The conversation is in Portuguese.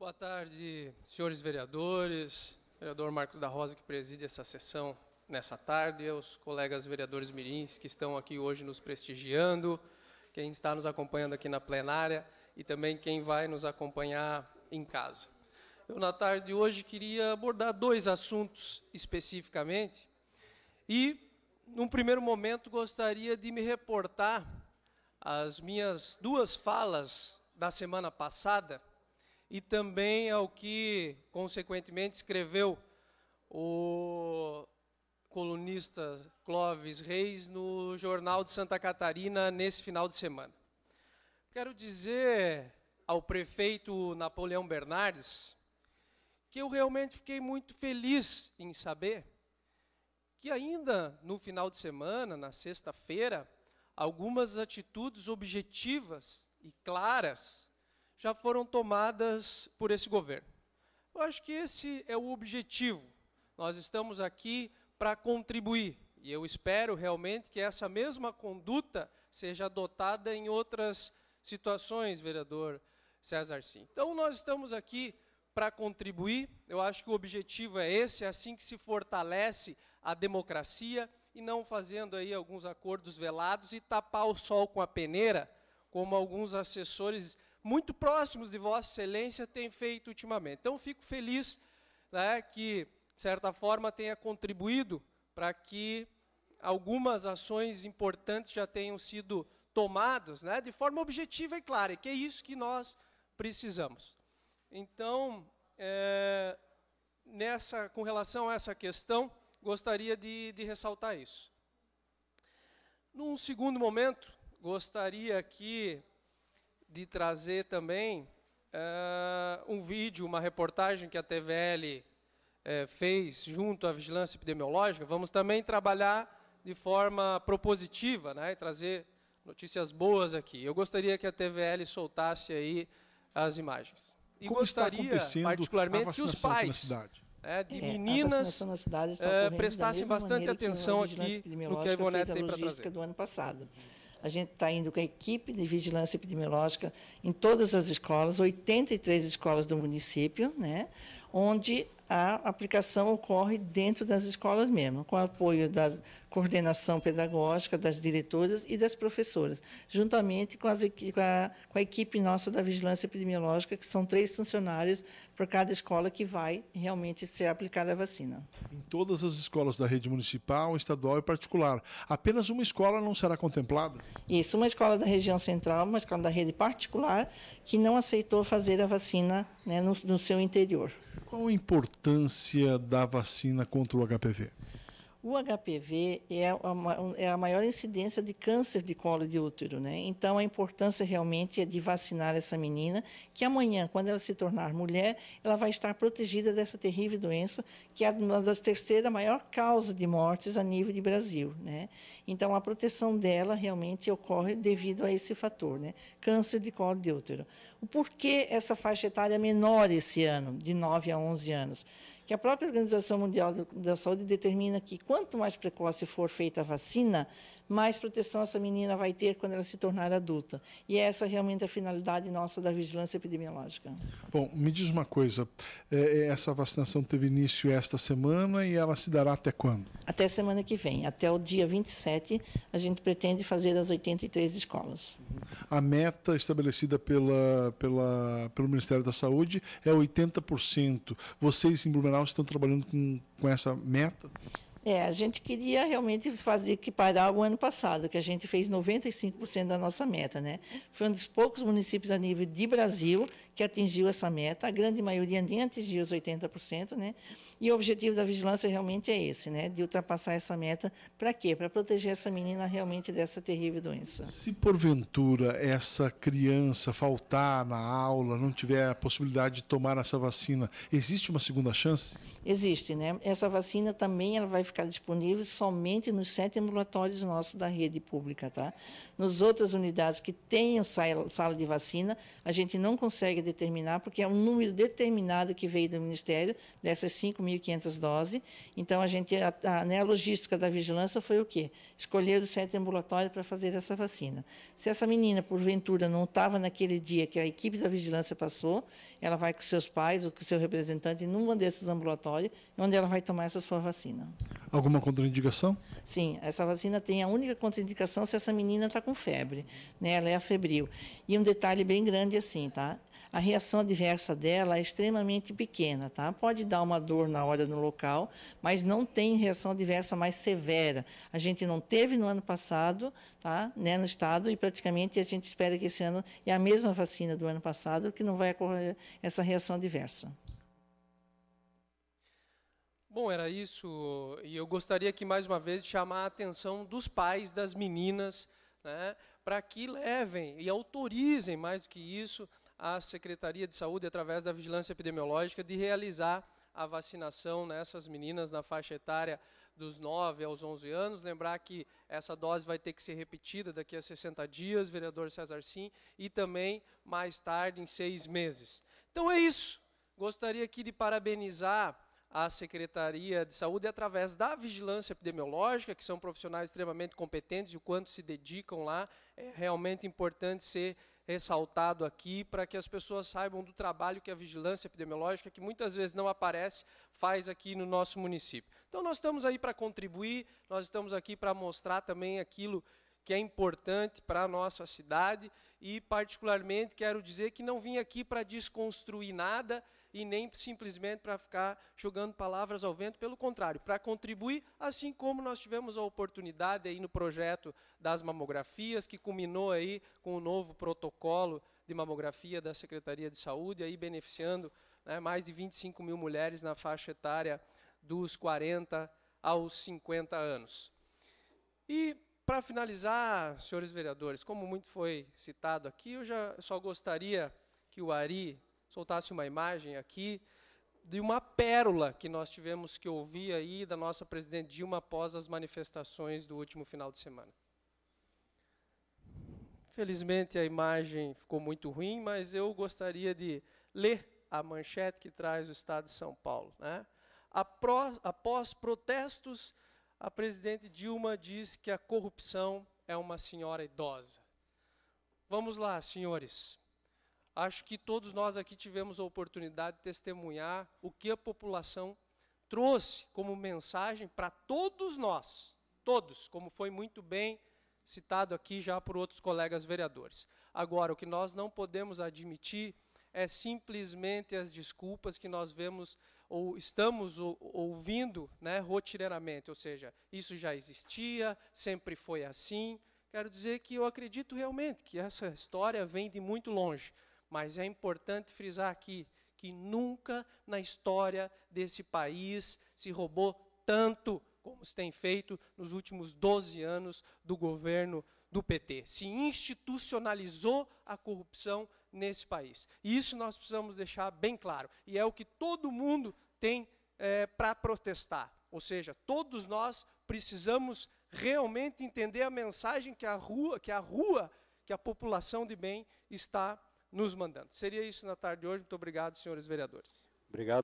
Boa tarde, senhores vereadores, vereador Marcos da Rosa, que preside essa sessão nessa tarde, aos colegas vereadores mirins que estão aqui hoje nos prestigiando, quem está nos acompanhando aqui na plenária e também quem vai nos acompanhar em casa. Eu, na tarde de hoje, queria abordar dois assuntos especificamente e, num primeiro momento, gostaria de me reportar às minhas duas falas da semana passada, e também ao que, consequentemente, escreveu o colunista Clóvis Reis no Jornal de Santa Catarina nesse final de semana. Quero dizer ao prefeito Napoleão Bernardes que eu realmente fiquei muito feliz em saber que ainda no final de semana, na sexta-feira, algumas atitudes objetivas e claras já foram tomadas por esse governo. Eu acho que esse é o objetivo. Nós estamos aqui para contribuir. E eu espero realmente que essa mesma conduta seja adotada em outras situações, vereador César Sim. Então, nós estamos aqui para contribuir. Eu acho que o objetivo é esse, é assim que se fortalece a democracia e não fazendo aí alguns acordos velados e tapar o sol com a peneira, como alguns assessores muito próximos de Vossa Excelência têm feito ultimamente. Então, fico feliz né, que, de certa forma, tenha contribuído para que algumas ações importantes já tenham sido tomadas né, de forma objetiva e clara, e que é isso que nós precisamos. Então, é, nessa, com relação a essa questão, gostaria de, de ressaltar isso. Num segundo momento, gostaria que de trazer também uh, um vídeo, uma reportagem que a TVL uh, eh, fez junto à vigilância epidemiológica. Vamos também trabalhar de forma propositiva, né, e trazer notícias boas aqui. Eu gostaria que a TVL soltasse aí as imagens. E Como gostaria, particularmente, que os pais né, de é, meninas eh, prestassem bastante atenção aqui no que a Ivonete tem para trazer. do ano passado. A gente está indo com a equipe de vigilância epidemiológica em todas as escolas, 83 escolas do município, né? onde a aplicação ocorre dentro das escolas mesmo, com o apoio da coordenação pedagógica, das diretoras e das professoras, juntamente com, as, com, a, com a equipe nossa da vigilância epidemiológica, que são três funcionários por cada escola que vai realmente ser aplicada a vacina. Em todas as escolas da rede municipal, estadual e particular, apenas uma escola não será contemplada? Isso, uma escola da região central, uma escola da rede particular, que não aceitou fazer a vacina né, no, no seu interior. Qual a importância? importância da vacina contra o HPV? O HPV é a, é a maior incidência de câncer de colo de útero, né? Então a importância realmente é de vacinar essa menina, que amanhã, quando ela se tornar mulher, ela vai estar protegida dessa terrível doença, que é uma das terceira maior causa de mortes a nível de Brasil, né? Então a proteção dela realmente ocorre devido a esse fator, né? Câncer de colo de útero. O porquê essa faixa etária menor esse ano, de 9 a 11 anos? que a própria Organização Mundial da Saúde determina que quanto mais precoce for feita a vacina, mais proteção essa menina vai ter quando ela se tornar adulta. E é essa é realmente a finalidade nossa da vigilância epidemiológica. Bom, me diz uma coisa, é, é, essa vacinação teve início esta semana e ela se dará até quando? Até semana que vem, até o dia 27, a gente pretende fazer as 83 escolas a meta estabelecida pela, pela, pelo Ministério da Saúde é 80%. Vocês em Blumenau estão trabalhando com, com essa meta? É, a gente queria realmente fazer equiparar o ano passado, que a gente fez 95% da nossa meta, né? Foi um dos poucos municípios a nível de Brasil que atingiu essa meta, a grande maioria nem atingiu os 80%, né? E o objetivo da vigilância realmente é esse, né? De ultrapassar essa meta, para quê? Para proteger essa menina realmente dessa terrível doença. Se porventura essa criança faltar na aula, não tiver a possibilidade de tomar essa vacina, existe uma segunda chance? Existe, né? Essa vacina também ela vai ficar ficar disponível somente nos sete ambulatórios nossos da rede pública, tá? Nos outras unidades que tenham sala de vacina, a gente não consegue determinar, porque é um número determinado que veio do Ministério, dessas 5.500 doses. Então, a gente, a, a, né, a logística da vigilância foi o quê? Escolher o sete ambulatórios para fazer essa vacina. Se essa menina, porventura, não estava naquele dia que a equipe da vigilância passou, ela vai com seus pais ou com seu representante numa desses ambulatórios, onde ela vai tomar essa sua vacina. Alguma contraindicação? Sim, essa vacina tem a única contraindicação se essa menina está com febre, né? Ela é a febril. E um detalhe bem grande assim, tá? A reação adversa dela é extremamente pequena, tá? Pode dar uma dor na hora no local, mas não tem reação adversa mais severa. A gente não teve no ano passado, tá? Né, no estado e praticamente a gente espera que esse ano é a mesma vacina do ano passado que não vai ocorrer essa reação adversa. Bom, era isso. E eu gostaria que mais uma vez chamar a atenção dos pais das meninas, né, para que levem e autorizem mais do que isso a Secretaria de Saúde através da vigilância epidemiológica de realizar a vacinação nessas né, meninas na faixa etária dos 9 aos 11 anos. Lembrar que essa dose vai ter que ser repetida daqui a 60 dias, vereador César Sim, e também mais tarde, em seis meses. Então é isso. Gostaria aqui de parabenizar à Secretaria de Saúde através da vigilância epidemiológica, que são profissionais extremamente competentes e o quanto se dedicam lá. É realmente importante ser ressaltado aqui para que as pessoas saibam do trabalho que a vigilância epidemiológica, que muitas vezes não aparece, faz aqui no nosso município. Então nós estamos aí para contribuir, nós estamos aqui para mostrar também aquilo que é importante para a nossa cidade e, particularmente, quero dizer que não vim aqui para desconstruir nada, e nem simplesmente para ficar jogando palavras ao vento, pelo contrário, para contribuir, assim como nós tivemos a oportunidade aí no projeto das mamografias, que culminou aí com o novo protocolo de mamografia da Secretaria de Saúde, aí beneficiando né, mais de 25 mil mulheres na faixa etária dos 40 aos 50 anos. E para finalizar, senhores vereadores, como muito foi citado aqui, eu já só gostaria que o Ari soltasse uma imagem aqui de uma pérola que nós tivemos que ouvir aí da nossa presidente Dilma após as manifestações do último final de semana. Felizmente a imagem ficou muito ruim, mas eu gostaria de ler a manchete que traz o Estado de São Paulo. Né? Após protestos, a presidente Dilma diz que a corrupção é uma senhora idosa. Vamos lá, senhores. Acho que todos nós aqui tivemos a oportunidade de testemunhar o que a população trouxe como mensagem para todos nós, todos, como foi muito bem citado aqui já por outros colegas vereadores. Agora, o que nós não podemos admitir é simplesmente as desculpas que nós vemos ou estamos ouvindo né, rotineiramente, ou seja, isso já existia, sempre foi assim. Quero dizer que eu acredito realmente que essa história vem de muito longe. Mas é importante frisar aqui que nunca na história desse país se roubou tanto como se tem feito nos últimos 12 anos do governo do PT. Se institucionalizou a corrupção nesse país. E isso nós precisamos deixar bem claro. E é o que todo mundo tem é, para protestar. Ou seja, todos nós precisamos realmente entender a mensagem que a rua, que a rua, que a população de bem está nos mandando. Seria isso na tarde de hoje. Muito obrigado, senhores vereadores. Obrigado.